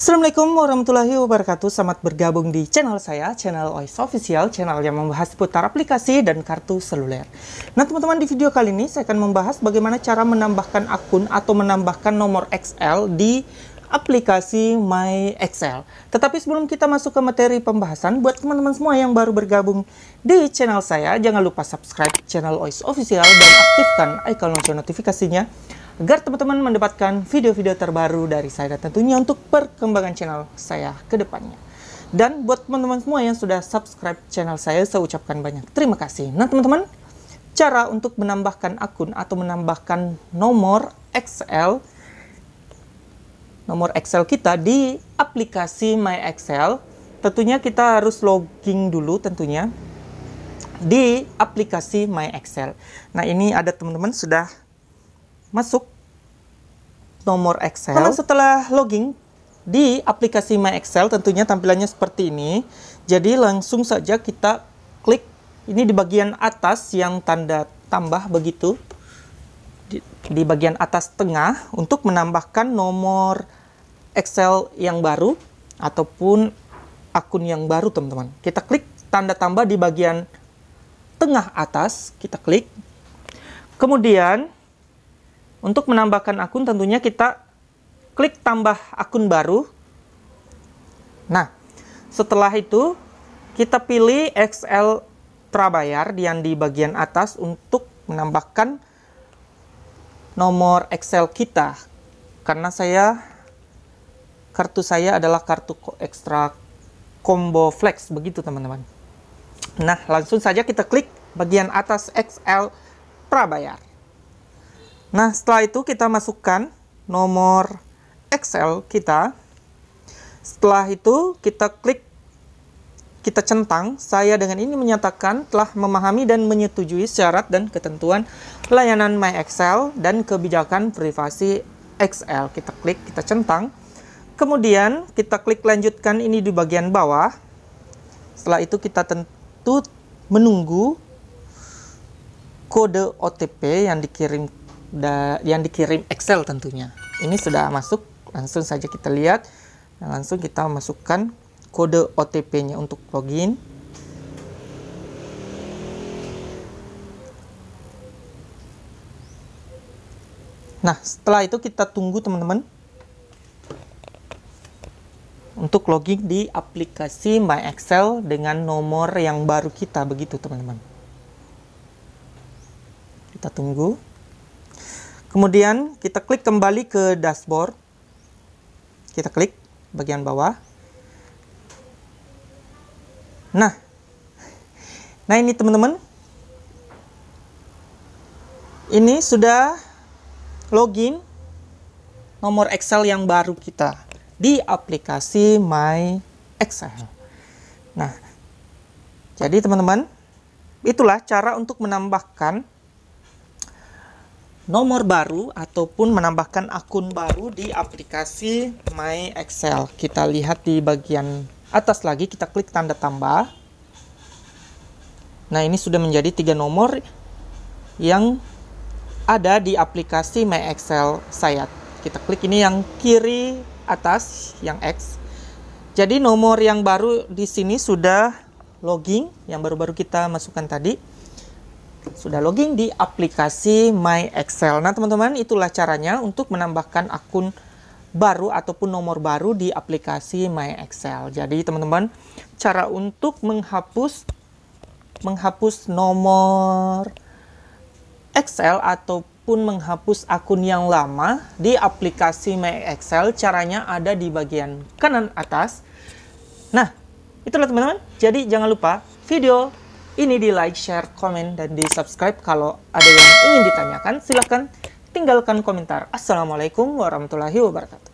Assalamualaikum warahmatullahi wabarakatuh Selamat bergabung di channel saya Channel OIS Official Channel yang membahas seputar aplikasi dan kartu seluler Nah teman-teman di video kali ini Saya akan membahas bagaimana cara menambahkan akun Atau menambahkan nomor XL Di aplikasi My Excel. Tetapi sebelum kita masuk ke materi pembahasan, buat teman-teman semua yang baru bergabung di channel saya, jangan lupa subscribe channel OIS Official dan aktifkan icon lonceng notifikasinya agar teman-teman mendapatkan video-video terbaru dari saya dan tentunya untuk perkembangan channel saya ke depannya. Dan buat teman-teman semua yang sudah subscribe channel saya, saya ucapkan banyak terima kasih. Nah teman-teman, cara untuk menambahkan akun atau menambahkan nomor Excel nomor Excel kita di aplikasi My Excel. Tentunya kita harus login dulu tentunya di aplikasi My Excel. Nah, ini ada teman-teman sudah masuk nomor Excel. Kalau setelah login di aplikasi My Excel tentunya tampilannya seperti ini. Jadi langsung saja kita klik ini di bagian atas yang tanda tambah begitu di, di bagian atas tengah untuk menambahkan nomor Excel yang baru ataupun akun yang baru teman-teman. Kita klik tanda tambah di bagian tengah atas, kita klik. Kemudian untuk menambahkan akun tentunya kita klik tambah akun baru. Nah, setelah itu kita pilih Excel Prabayar yang di bagian atas untuk menambahkan nomor Excel kita. Karena saya kartu saya adalah kartu ekstra combo flex begitu teman-teman nah langsung saja kita klik bagian atas XL prabayar nah setelah itu kita masukkan nomor XL kita setelah itu kita klik kita centang, saya dengan ini menyatakan telah memahami dan menyetujui syarat dan ketentuan layanan My Excel dan kebijakan privasi XL. Kita klik, kita centang. Kemudian kita klik lanjutkan ini di bagian bawah. Setelah itu kita tentu menunggu kode OTP yang dikirim da, yang dikirim Excel tentunya. Ini sudah masuk, langsung saja kita lihat. langsung kita masukkan kode OTP-nya untuk login. Nah, setelah itu kita tunggu teman-teman untuk login di aplikasi My Excel dengan nomor yang baru kita begitu teman-teman. Kita tunggu. Kemudian kita klik kembali ke dashboard. Kita klik bagian bawah. Nah. Nah ini teman-teman. Ini sudah login nomor Excel yang baru kita di aplikasi My Excel. Nah, jadi teman-teman, itulah cara untuk menambahkan nomor baru ataupun menambahkan akun baru di aplikasi My Excel. Kita lihat di bagian atas lagi, kita klik tanda tambah. Nah, ini sudah menjadi tiga nomor yang ada di aplikasi My Excel saya. Kita klik ini yang kiri atas yang X. Jadi nomor yang baru di sini sudah logging yang baru-baru kita masukkan tadi. Sudah logging di aplikasi My Excel. Nah, teman-teman, itulah caranya untuk menambahkan akun baru ataupun nomor baru di aplikasi My Excel. Jadi, teman-teman, cara untuk menghapus menghapus nomor Excel atau ataupun menghapus akun yang lama di aplikasi My Excel, caranya ada di bagian kanan atas. Nah, itulah teman-teman. Jadi jangan lupa video ini di like, share, komen, dan di subscribe. Kalau ada yang ingin ditanyakan, silahkan tinggalkan komentar. Assalamualaikum warahmatullahi wabarakatuh.